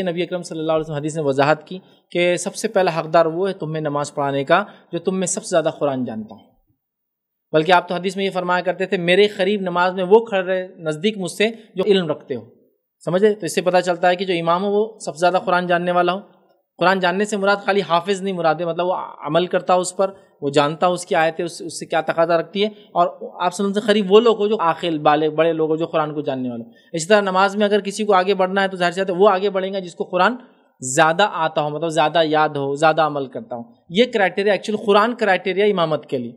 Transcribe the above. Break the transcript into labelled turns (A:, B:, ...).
A: ये नबी अकरम सल्लल्लाहु अलैहि वसल्लम हदीस ने वजाहत की कि सबसे पहला हकदार वो है तुम्हें नमाज पढ़ाने का जो तुम में सबसे ज़्यादा कुरान जानता हूँ बल्कि आप तो हदीस में ये फरमाया करते थे मेरे करीब नमाज में वो खड़े रहे नज़दीक मुझसे जो इल्म रखते हो समझे तो इससे पता चलता है कि जो इमाम हो वो सबसे ज़्यादा कुरान जानने वाला हो कुरान जानने से मुराद खाली हाफिज़ नहीं मुराद है मतलब वो अमल करता है उस पर वो जानता है उसकी आयतें उस, उससे क्या तकादा रखती है और आप समझते खरीब वो लोग हो जो आखिल बाले बड़े लोग हो जो कुरान को जानने वाले इसी तरह नमाज में अगर किसी को आगे बढ़ना है तो जाहिर सी वो आगे बढ़ेंगे जिसको कुरान ज़्यादा आता हो मतलब ज़्यादा याद हो ज़्यादा अमल करता हो ये क्राइटेरिया एक्चुअल
B: कुरान क्राइटेरिया इमामत के लिए